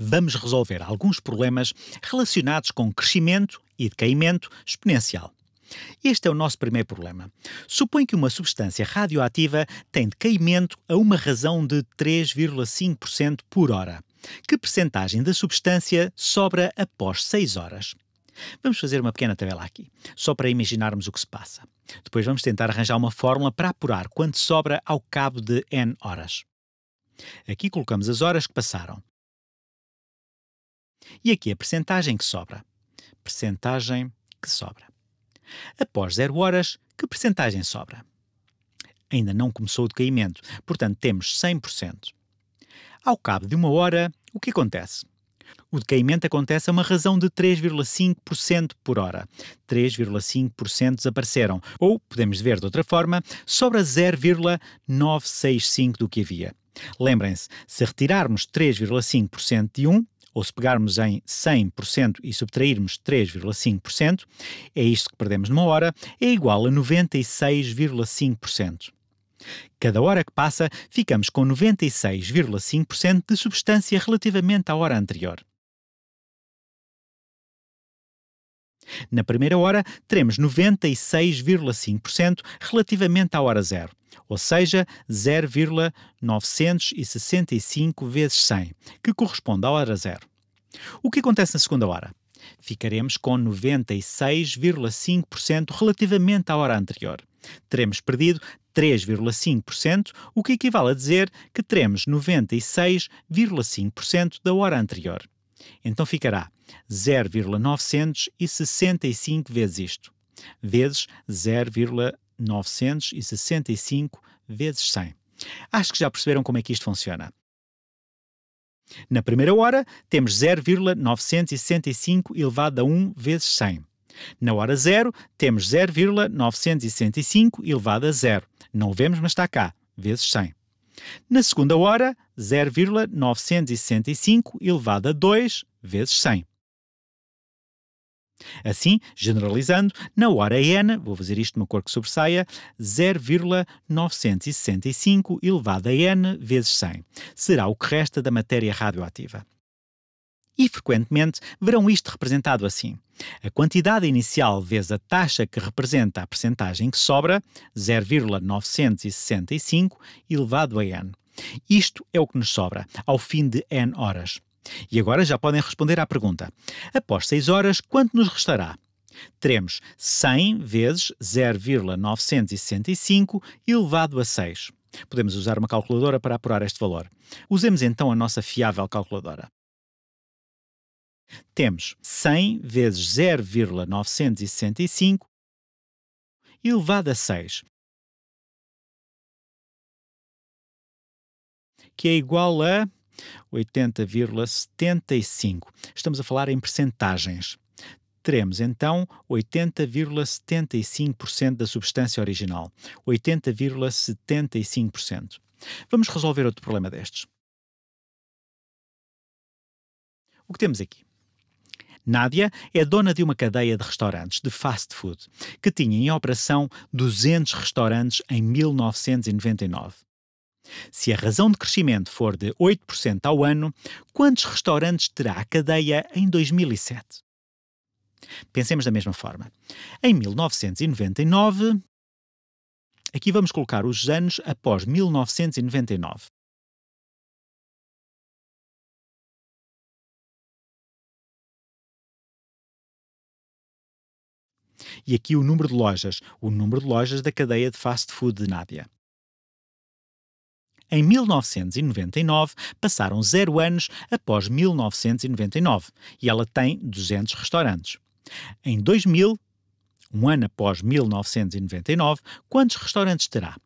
vamos resolver alguns problemas relacionados com crescimento e decaimento exponencial. Este é o nosso primeiro problema. Supõe que uma substância radioativa tem decaimento a uma razão de 3,5% por hora. Que percentagem da substância sobra após 6 horas? Vamos fazer uma pequena tabela aqui, só para imaginarmos o que se passa. Depois vamos tentar arranjar uma fórmula para apurar quanto sobra ao cabo de n horas. Aqui colocamos as horas que passaram. E aqui a percentagem que sobra. Percentagem que sobra. Após zero horas, que percentagem sobra? Ainda não começou o decaimento, portanto temos 100%. Ao cabo de uma hora, o que acontece? O decaimento acontece a uma razão de 3,5% por hora. 3,5% desapareceram. Ou, podemos ver de outra forma, sobra 0,965 do que havia. Lembrem-se, se retirarmos 3,5% de um, ou se pegarmos em 100% e subtrairmos 3,5%, é isto que perdemos numa hora, é igual a 96,5%. Cada hora que passa, ficamos com 96,5% de substância relativamente à hora anterior. Na primeira hora, teremos 96,5% relativamente à hora zero ou seja, 0,965 vezes 100, que corresponde à hora zero. O que acontece na segunda hora? Ficaremos com 96,5% relativamente à hora anterior. Teremos perdido 3,5%, o que equivale a dizer que teremos 96,5% da hora anterior. Então ficará 0,965 vezes isto, vezes 0,965. 965 vezes 100. Acho que já perceberam como é que isto funciona. Na primeira hora, temos 0,965 elevado a 1 vezes 100. Na hora zero, temos 0,965 elevado a 0. Não o vemos, mas está cá, vezes 100. Na segunda hora, 0,965 elevado a 2 vezes 100. Assim, generalizando, na hora n, vou fazer isto numa cor que sobressaia, 0,965 elevado a n vezes 100. Será o que resta da matéria radioativa. E frequentemente verão isto representado assim. A quantidade inicial vezes a taxa que representa a percentagem que sobra, 0,965 elevado a n. Isto é o que nos sobra, ao fim de n horas. E agora já podem responder à pergunta: após 6 horas, quanto nos restará? Teremos 100 vezes 0,965 elevado a 6. Podemos usar uma calculadora para apurar este valor. Usemos então a nossa fiável calculadora. Temos 100 vezes 0,965 elevado a 6, que é igual a 80,75. Estamos a falar em percentagens. Teremos então 80,75% da substância original. 80,75%. Vamos resolver outro problema destes. O que temos aqui? Nádia é dona de uma cadeia de restaurantes de fast food que tinha em operação 200 restaurantes em 1999. Se a razão de crescimento for de 8% ao ano, quantos restaurantes terá a cadeia em 2007? Pensemos da mesma forma. Em 1999, aqui vamos colocar os anos após 1999. E aqui o número de lojas, o número de lojas da cadeia de fast food de Nádia. Em 1999, passaram zero anos após 1999 e ela tem 200 restaurantes. Em 2000, um ano após 1999, quantos restaurantes terá?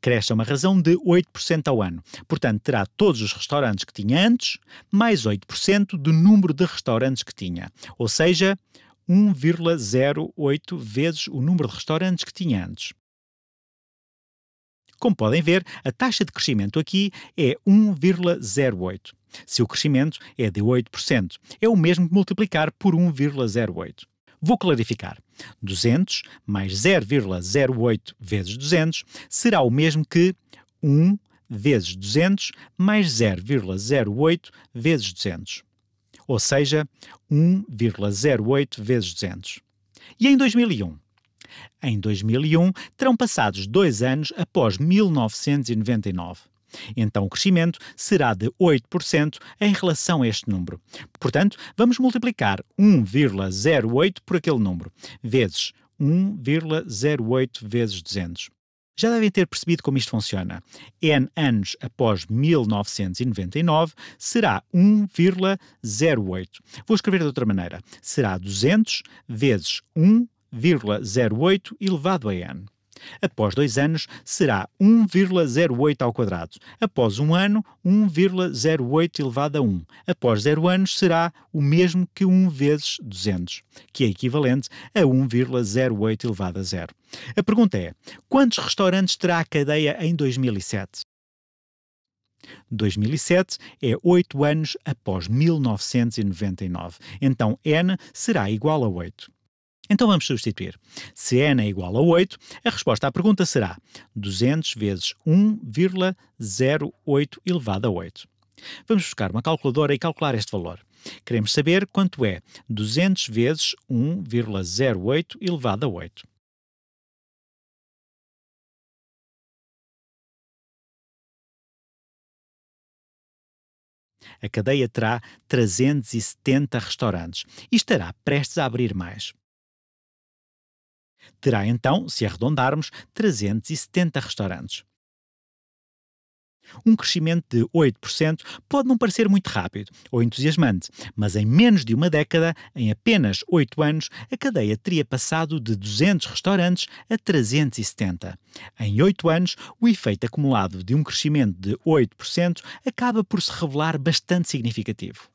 Cresce a uma razão de 8% ao ano. Portanto, terá todos os restaurantes que tinha antes, mais 8% do número de restaurantes que tinha. Ou seja, 1,08 vezes o número de restaurantes que tinha antes. Como podem ver, a taxa de crescimento aqui é 1,08. Se o crescimento é de 8%, é o mesmo que multiplicar por 1,08. Vou clarificar. 200 mais 0,08 vezes 200 será o mesmo que 1 vezes 200 mais 0,08 vezes 200. Ou seja, 1,08 vezes 200. E em 2001? Em 2001, terão passados dois anos após 1999. Então o crescimento será de 8% em relação a este número. Portanto, vamos multiplicar 1,08 por aquele número, vezes 1,08 vezes 200. Já devem ter percebido como isto funciona. N anos após 1999 será 1,08. Vou escrever de outra maneira. Será 200 vezes 1 1,08 elevado a n. Após dois anos, será 1,08 ao quadrado. Após um ano, 1,08 elevado a 1. Após zero anos, será o mesmo que 1 vezes 200, que é equivalente a 1,08 elevado a zero. A pergunta é, quantos restaurantes terá a cadeia em 2007? 2007 é 8 anos após 1999, então n será igual a 8. Então vamos substituir. Se n é igual a 8, a resposta à pergunta será 200 vezes 1,08 elevado a 8. Vamos buscar uma calculadora e calcular este valor. Queremos saber quanto é 200 vezes 1,08 elevado a 8. A cadeia terá 370 restaurantes e estará prestes a abrir mais. Terá então, se arredondarmos, 370 restaurantes. Um crescimento de 8% pode não parecer muito rápido ou entusiasmante, mas em menos de uma década, em apenas 8 anos, a cadeia teria passado de 200 restaurantes a 370. Em 8 anos, o efeito acumulado de um crescimento de 8% acaba por se revelar bastante significativo.